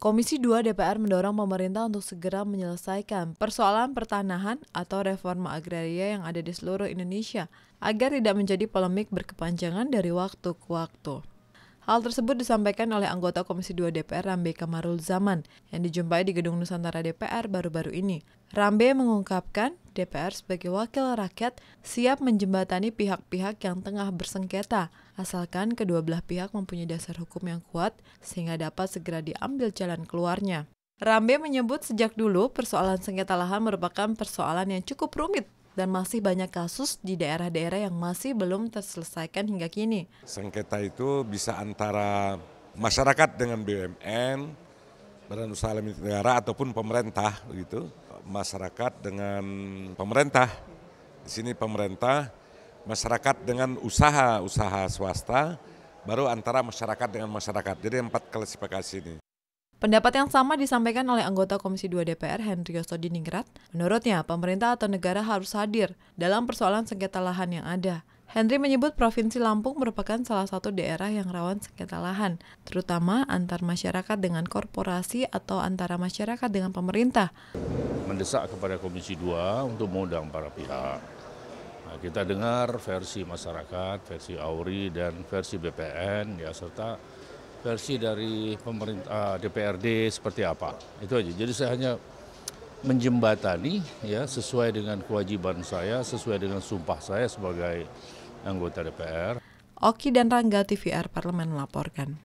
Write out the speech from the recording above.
Komisi 2 DPR mendorong pemerintah untuk segera menyelesaikan persoalan pertanahan atau reforma agraria yang ada di seluruh Indonesia agar tidak menjadi polemik berkepanjangan dari waktu ke waktu. Hal tersebut disampaikan oleh anggota Komisi 2 DPR Rambe Kamarul Zaman yang dijumpai di Gedung Nusantara DPR baru-baru ini. Rambe mengungkapkan DPR sebagai wakil rakyat siap menjembatani pihak-pihak yang tengah bersengketa asalkan kedua belah pihak mempunyai dasar hukum yang kuat sehingga dapat segera diambil jalan keluarnya. Rambe menyebut sejak dulu persoalan sengketa lahan merupakan persoalan yang cukup rumit dan masih banyak kasus di daerah-daerah yang masih belum terselesaikan hingga kini. Sengketa itu bisa antara masyarakat dengan BUMN, Badan Usaha Milik Negara ataupun pemerintah gitu. Masyarakat dengan pemerintah. Di sini pemerintah, masyarakat dengan usaha-usaha swasta, baru antara masyarakat dengan masyarakat. Jadi empat klasifikasi ini. Pendapat yang sama disampaikan oleh anggota Komisi 2 DPR Hendrioso Diningrat. Menurutnya, pemerintah atau negara harus hadir dalam persoalan sengketa lahan yang ada. Henry menyebut Provinsi Lampung merupakan salah satu daerah yang rawan sengketa lahan, terutama antar masyarakat dengan korporasi atau antara masyarakat dengan pemerintah. Mendesak kepada Komisi 2 untuk mengundang para pihak. Nah, kita dengar versi masyarakat, versi AURI, dan versi BPN, ya serta versi dari pemerintah DPRD eh, seperti apa. Itu aja. Jadi saya hanya menjembatani ya sesuai dengan kewajiban saya, sesuai dengan sumpah saya sebagai anggota DPR. Oki dan Rangga TVR Parlemen melaporkan.